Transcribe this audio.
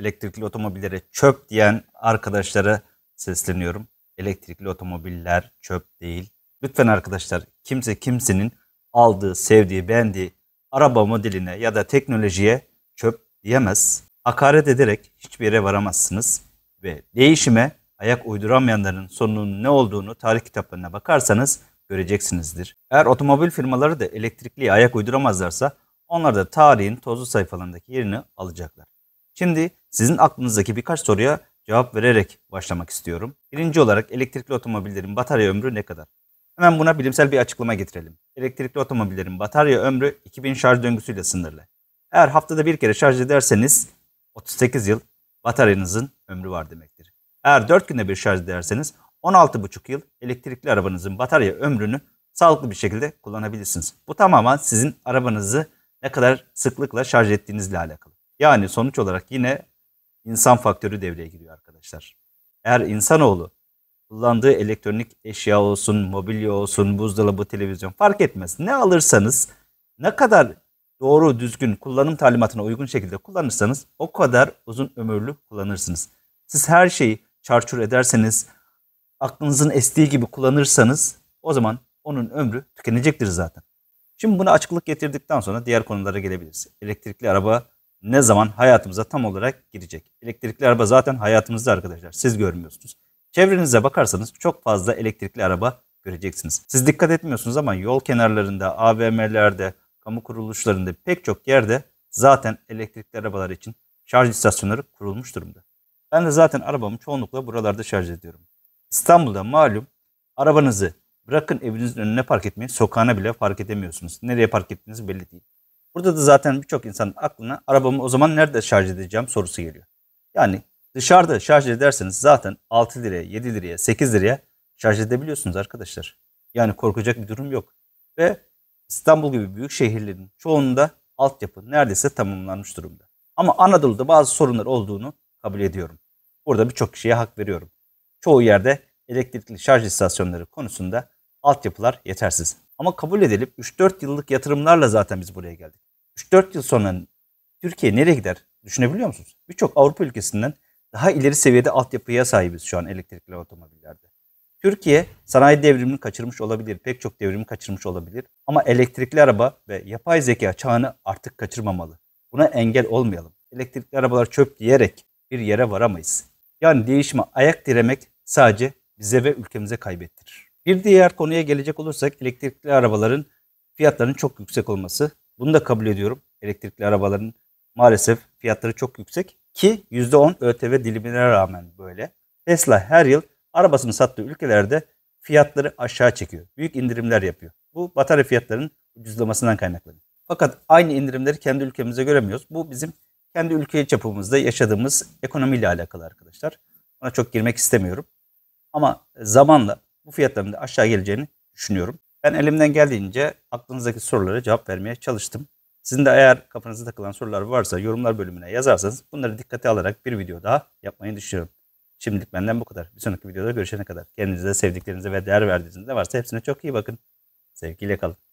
elektrikli otomobillere çöp diyen arkadaşlara sesleniyorum. Elektrikli otomobiller çöp değil. Lütfen arkadaşlar kimse kimsenin aldığı, sevdiği, beğendiği araba modeline ya da teknolojiye çöp diyemez. Hakaret ederek hiçbir yere varamazsınız ve değişime ayak uyduramayanların sonunun ne olduğunu tarih kitaplarına bakarsanız göreceksinizdir. Eğer otomobil firmaları da elektrikliye ayak uyduramazlarsa onlar da tarihin tozlu sayfalarındaki yerini alacaklar. Şimdi sizin aklınızdaki birkaç soruya cevap vererek başlamak istiyorum. Birinci olarak elektrikli otomobillerin batarya ömrü ne kadar? Hemen buna bilimsel bir açıklama getirelim. Elektrikli otomobillerin batarya ömrü 2000 şarj döngüsüyle sınırlı. Eğer haftada bir kere şarj ederseniz 38 yıl bataryanızın ömrü var demektir. Eğer 4 günde bir şarj ederseniz 16,5 yıl elektrikli arabanızın batarya ömrünü sağlıklı bir şekilde kullanabilirsiniz. Bu tamamen sizin arabanızı ne kadar sıklıkla şarj ettiğinizle alakalı. Yani sonuç olarak yine insan faktörü devreye giriyor arkadaşlar. Eğer insanoğlu kullandığı elektronik eşya olsun, mobilya olsun, buzdolabı, televizyon fark etmez. Ne alırsanız ne kadar doğru düzgün kullanım talimatına uygun şekilde kullanırsanız o kadar uzun ömürlü kullanırsınız. Siz her şeyi çarçur ederseniz, aklınızın estiği gibi kullanırsanız o zaman onun ömrü tükenecektir zaten. Şimdi buna açıklık getirdikten sonra diğer konulara gelebiliriz. Elektrikli araba ne zaman hayatımıza tam olarak girecek? Elektrikli araba zaten hayatımızda arkadaşlar. Siz görmüyorsunuz. Çevrenize bakarsanız çok fazla elektrikli araba göreceksiniz. Siz dikkat etmiyorsunuz ama yol kenarlarında, AVM'lerde, kamu kuruluşlarında pek çok yerde zaten elektrikli arabalar için şarj istasyonları kurulmuş durumda. Ben de zaten arabamı çoğunlukla buralarda şarj ediyorum. İstanbul'da malum arabanızı bırakın evinizin önüne park etmeyin, sokağına bile park edemiyorsunuz. Nereye park ettiğiniz belli değil. Burada da zaten birçok insanın aklına arabamı o zaman nerede şarj edeceğim sorusu geliyor. Yani dışarıda şarj ederseniz zaten 6 liraya, 7 liraya, 8 liraya şarj edebiliyorsunuz arkadaşlar. Yani korkacak bir durum yok. Ve İstanbul gibi büyük şehirlerin çoğunda altyapı neredeyse tamamlanmış durumda. Ama Anadolu'da bazı sorunlar olduğunu kabul ediyorum. Burada birçok kişiye hak veriyorum. Çoğu yerde elektrikli şarj istasyonları konusunda altyapılar yetersiz. Ama kabul edilip 3-4 yıllık yatırımlarla zaten biz buraya geldik. 3-4 yıl sonra Türkiye nereye gider düşünebiliyor musunuz? Birçok Avrupa ülkesinden daha ileri seviyede altyapıya sahibiz şu an elektrikli otomobillerde. Türkiye sanayi devrimini kaçırmış olabilir, pek çok devrimi kaçırmış olabilir ama elektrikli araba ve yapay zeka çağını artık kaçırmamalı. Buna engel olmayalım. Elektrikli arabalar çöp diyerek bir yere varamayız. Yani değişime ayak diremek sadece bize ve ülkemize kaybettirir. Bir diğer konuya gelecek olursak elektrikli arabaların fiyatlarının çok yüksek olması bunu da kabul ediyorum. Elektrikli arabaların maalesef fiyatları çok yüksek ki %10 ÖTV dilimine rağmen böyle. Tesla her yıl arabasını sattığı ülkelerde fiyatları aşağı çekiyor. Büyük indirimler yapıyor. Bu batarya fiyatlarının ucuzlamasından kaynaklanıyor. Fakat aynı indirimleri kendi ülkemize göremiyoruz. Bu bizim kendi ülke çapımızda yaşadığımız ekonomiyle alakalı arkadaşlar. Ona çok girmek istemiyorum. Ama zamanla bu fiyatların da aşağı geleceğini düşünüyorum. Ben elimden geldiğince aklınızdaki sorulara cevap vermeye çalıştım. Sizin de eğer kafanıza takılan sorular varsa yorumlar bölümüne yazarsanız bunları dikkate alarak bir video daha yapmayı düşünüyorum. Şimdilik benden bu kadar. Bir sonraki videoda görüşene kadar. Kendinize, sevdiklerinize ve değer verdiğinizde varsa hepsine çok iyi bakın. Sevgiyle kalın.